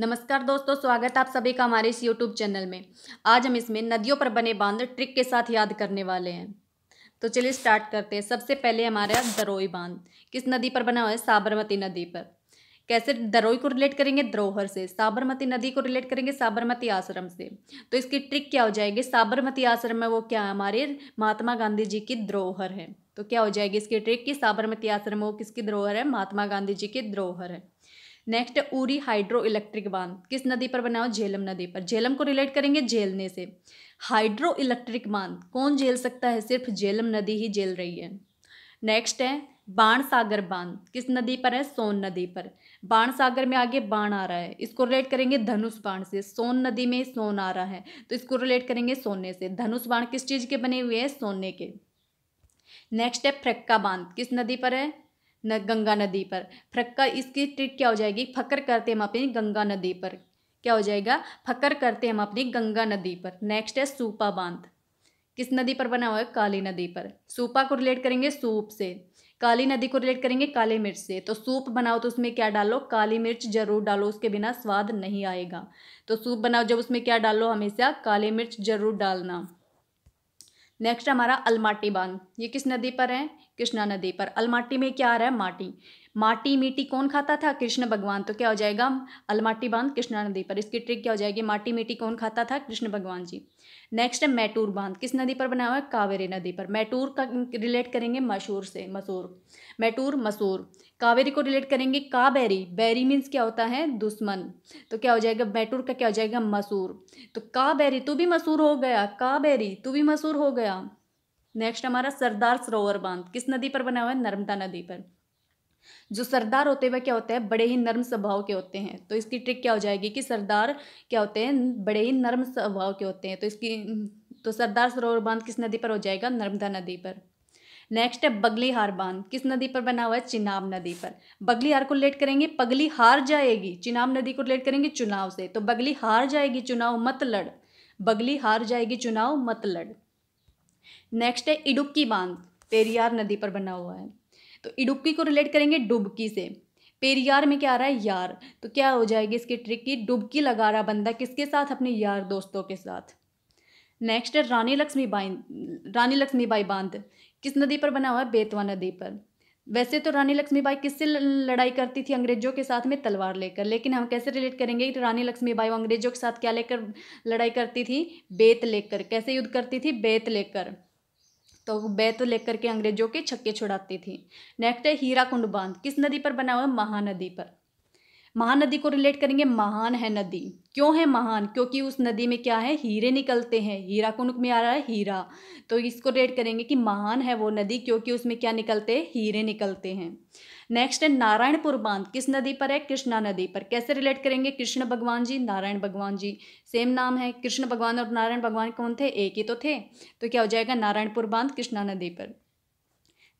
नमस्कार दोस्तों स्वागत आप सभी का हमारे इस यूट्यूब चैनल में आज हम इसमें नदियों पर बने बांध ट्रिक के साथ याद करने वाले हैं तो चलिए स्टार्ट करते हैं सबसे पहले हमारा दरोई बांध किस नदी पर बना हुआ है साबरमती नदी पर कैसे दरोई को रिलेट करेंगे द्रोहर से साबरमती नदी को रिलेट करेंगे साबरमती आश्रम से तो इसकी ट्रिक क्या हो जाएगी साबरमती आश्रम में वो क्या है हमारे महात्मा गांधी जी की द्रोहर है तो क्या हो जाएगी इसकी ट्रिक कि साबरमती आश्रम वो किसकी द्रोहर है महात्मा गांधी जी की द्रोहर है नेक्स्ट है उरी हाइड्रो इलेक्ट्रिक बांध किस नदी पर बनाओ झेलम नदी पर झेलम को रिलेट करेंगे झेलने से हाइड्रो इलेक्ट्रिक बांध कौन झेल सकता है सिर्फ झेलम नदी ही झेल रही है नेक्स्ट है बाण सागर बांध किस नदी पर है सोन नदी पर बाण सागर में आगे बाण आ रहा है इसको रिलेट करेंगे धनुष बाण से सोन नदी में सोन आ रहा है तो इसको रिलेट करेंगे सोने से धनुष बाण किस चीज़ के बने हुए हैं सोने के नेक्स्ट है फ्रक्का बांध किस नदी पर है न गंगा नदी पर फक्कर इसकी ट्रिक क्या हो जाएगी फकर करते हम अपनी गंगा नदी पर क्या हो जाएगा फकर करते हम अपनी गंगा नदी पर नेक्स्ट है सूपा बांध किस नदी पर बना हुआ है काली नदी पर सूपा को रिलेट करेंगे सूप से काली नदी को रिलेट करेंगे काली मिर्च से तो सूप बनाओ तो उसमें क्या डालो काली मिर्च जरूर डालो उसके बिना स्वाद नहीं आएगा तो सूप बनाओ जब उसमें क्या डालो हमेशा काली मिर्च जरूर डालना नेक्स्ट हमारा अलमाटी बांध ये किस नदी पर है कृष्णा नदी पर अलमाटी में क्या आ रहा है माटी माटी मिट्टी कौन खाता था कृष्ण भगवान तो क्या हो जाएगा अलमाटी बांध कृष्णा नदी पर इसकी ट्रिक क्या हो जाएगी माटी मिट्टी कौन खाता था कृष्ण भगवान जी नेक्स्ट है मैटूर बांध किस नदी पर बना हुआ है कावेरी नदी पर मैटूर का रिलेट करेंगे मशहूर से मसूर मैटूर मसूर कावेरी को रिलेट करेंगे काबेरी बैरी मीन्स क्या होता है दुश्मन तो क्या हो जाएगा मैटूर का क्या हो जाएगा मसूर तो काबेरी तू भी मसूर हो गया काबेरी तू भी मसूर हो गया नेक्स्ट हमारा सरदार सरोवर बांध किस नदी पर बना हुआ है नर्मदा नदी पर जो सरदार होते हुए क्या होते हैं बड़े ही नर्म स्वभाव के होते हैं तो इसकी ट्रिक क्या हो जाएगी कि सरदार क्या होते हैं बड़े ही नर्म स्वभाव के होते हैं तो इसकी तो सरदार सरोवर बांध किस नदी पर हो जाएगा नर्मदा नदी पर नेक्स्ट है बगली हार बांध किस नदी पर बना हुआ है चिनाब नदी पर बगली हार को रिलेट करेंगे पगली हार जाएगी चिनाब नदी को रिलेट करेंगे चुनाव से तो बगली हार जाएगी चुनाव मत लड़ बगली हार जाएगी चुनाव मत लड़ नेक्स्ट है इडुक्की बांध पेरियार नदी पर बना हुआ है तो इडुक्की को रिलेट करेंगे डुबकी से पेरियार में क्या आ रहा है यार तो क्या हो जाएगी इसकी ट्रिक की डुबकी लगा रहा बंदा किसके साथ अपने यार दोस्तों के साथ नेक्स्ट है रानी लक्ष्मी बाई रानी लक्ष्मी बाई बांध किस नदी पर बना हुआ है बेतवा नदी पर वैसे तो रानी लक्ष्मी बाई किससे लड़ाई करती थी अंग्रेजों के साथ में तलवार लेकर लेकिन हम कैसे रिलेट करेंगे कि रानी लक्ष्मी बाई अंग्रेजों के साथ क्या लेकर लड़ाई करती थी बेत लेकर कैसे युद्ध करती थी बेत लेकर तो बैत तो लेकर के अंग्रेजों के छक्के छुड़ाती थी नेक्स्ट है हीरा कुंड बांध किस नदी पर बना हुआ महानदी पर महानदी को रिलेट करेंगे महान है नदी क्यों है महान क्योंकि उस नदी में क्या है हीरे निकलते हैं हीरा कौन में आ रहा है हीरा तो इसको रेट करेंगे कि महान है वो नदी क्योंकि उसमें क्या निकलते हैं हीरे निकलते हैं नेक्स्ट है नारायणपुर बांध किस नदी पर है कृष्णा नदी पर कैसे रिलेट करेंगे कृष्ण भगवान जी नारायण भगवान जी सेम नाम है कृष्ण भगवान और नारायण भगवान कौन थे एक ही तो थे तो क्या हो जाएगा नारायणपुर बांध कृष्णा नदी पर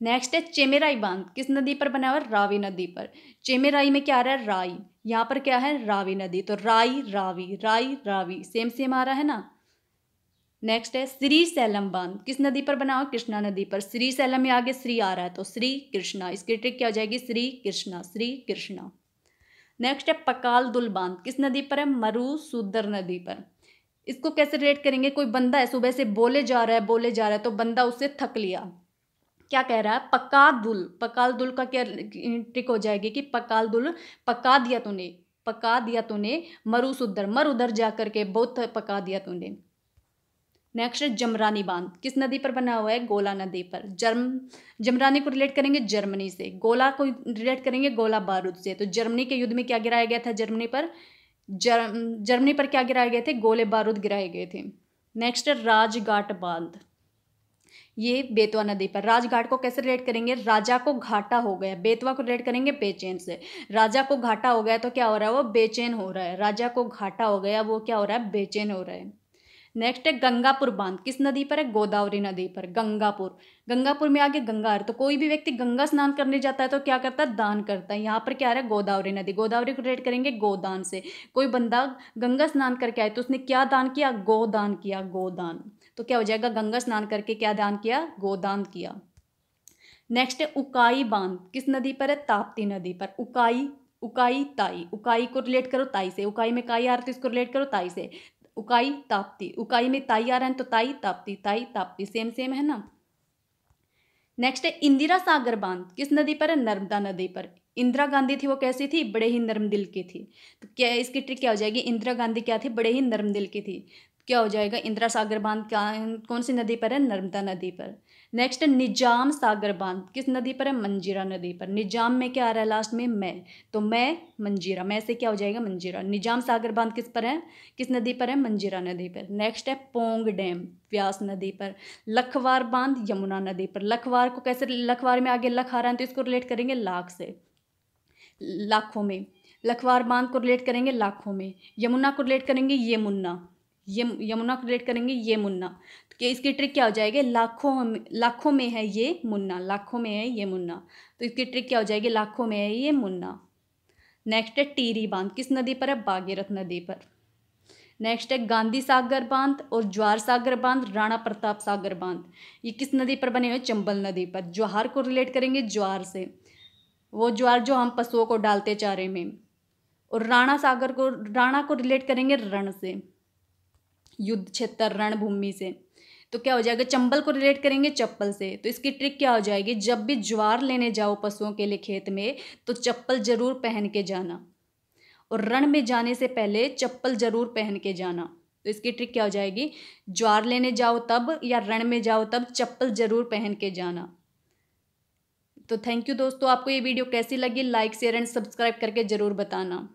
नेक्स्ट है चेमेराई बांध किस नदी पर बना हुआ है रावी नदी पर चेमेराई में क्या आ रहा है राई यहाँ पर क्या है रावी नदी तो राई रावी राई रावी सेम सेम आ रहा है ना नेक्स्ट है श्री सैलम बांध किस नदी पर बना हुआ कृष्णा नदी पर श्री सैलम में आगे श्री आ रहा है तो श्री कृष्णा इसकी ट्रिक क्या हो जाएगी श्री कृष्णा श्री कृष्णा नेक्स्ट है पकाल दुल बांध किस नदी पर है मरुसूदर नदी पर इसको कैसे रिलेट करेंगे कोई बंदा है सुबह से बोले जा रहा है बोले जा रहा है तो बंदा उससे थक लिया क्या कह रहा है पकादुल दुल का क्या ट्रिक हो जाएगी कि दुल पका दिया तूने पका दिया तूने मरुस उधर मर उधर जा करके बहुत पका दिया तूने नेक्स्ट जमरानी बांध किस नदी पर बना हुआ है गोला नदी पर जर्म जमरानी को रिलेट करेंगे जर्मनी से गोला को रिलेट करेंगे गोला बारूद से तो जर्मनी के युद्ध में क्या गिराया गया था जर्मनी पर जर्म जर्मनी पर क्या गिराए गए थे गोले बारूद गिराए गए थे नेक्स्ट राजघाट बांध ये बेतवा नदी पर राजघाट को कैसे रेट करेंगे राजा को घाटा हो गया बेतवा को रेट करेंगे बेचैन से राजा को घाटा हो गया तो क्या हो रहा है वो बेचैन हो रहा है राजा को घाटा हो गया वो क्या हो रहा है बेचैन हो रहा है नेक्स्ट है गंगापुर बांध किस नदी पर है गोदावरी नदी पर गंगापुर गंगापुर में आगे गंगा है तो कोई भी व्यक्ति गंगा स्नान करने जाता है तो क्या करता है दान करता है यहाँ पर क्या है गोदावरी नदी गोदावरी को रेट करेंगे गोदान से कोई बंदा गंगा स्नान करके आए तो उसने क्या दान किया गोदान किया गोदान तो क्या हो जाएगा गंगा स्नान करके क्या दान किया गोदान किया नेक्स्ट है उकाई बांध किस नदी पर है ताप्ती नदी पर उकाई उकाई ताई उकाई को रिलेट करो ताई से उकाई में काई आ रहा है तो इसको रिलेट करो ताई से उकाई ताप्ती उकाई में ताई आ रहा है तो ताई ताप्ती ताई ताप्ती सेम सेम है ना नेक्स्ट है इंदिरा सागर बांध किस नदी पर है नर्मदा नदी पर इंदिरा गांधी थी वो कैसी थी बड़े ही नर्म दिल की थी तो क्या इसकी ट्रिक क्या हो जाएगी इंदिरा गांधी क्या थी बड़े ही नर्म दिल की थी क्या हो जाएगा इंदिरा सागर बांध कौन सी नदी पर है नर्मदा नदी पर नेक्स्ट निजाम सागर बांध किस नदी पर है मंजीरा नदी पर निजाम में क्या आ रहा है लास्ट में मैं तो मैं मंजीरा मैं से क्या हो जाएगा मंजीरा निजाम सागर बांध किस पर है किस नदी पर है मंजीरा नदी पर नेक्स्ट है पोंग डैम व्यास नदी पर लखवार बांध यमुना नदी पर लखवार को कैसे लखवार में आगे लख आ रहा है तो इसको रिलेट करेंगे लाख से लाखों में लखवार बांध को रिलेट करेंगे लाखों में यमुना को रिलेट करेंगे ये मुन्ना ये यमुना को रिलेट करेंगे ये मुन्ना तो कि इसकी ट्रिक क्या हो जाएगी लाखों लाखों में है ये मुन्ना लाखों में है ये मुन्ना तो इसकी ट्रिक क्या हो जाएगी लाखों में है ये मुन्ना नेक्स्ट है टीरी बांध किस नदी पर है बागीरथ नदी पर नेक्स्ट है गांधी सागर बांध और ज्वार सागर बांध राणा प्रताप सागर बांध ये किस नदी पर बने हुए चंबल नदी पर ज्वार को रिलेट करेंगे ज्वार से वो ज्वार जो हम पशुओं को डालते चारे में और राणा सागर को राणा को रिलेट करेंगे रण से युद्ध क्षेत्र रणभूमि से तो क्या हो जाएगा चंबल को रिलेट करेंगे चप्पल से तो इसकी ट्रिक क्या हो जाएगी जब भी ज्वार लेने जाओ पशुओं के लिए खेत में तो चप्पल जरूर पहन के जाना और रण में जाने से पहले चप्पल जरूर पहन के जाना तो इसकी ट्रिक क्या हो जाएगी ज्वार लेने जाओ तब या रण में जाओ तब चप्पल जरूर पहन के जाना तो थैंक यू दोस्तों आपको ये वीडियो कैसी लगी लाइक शेयर एंड सब्सक्राइब करके ज़रूर बताना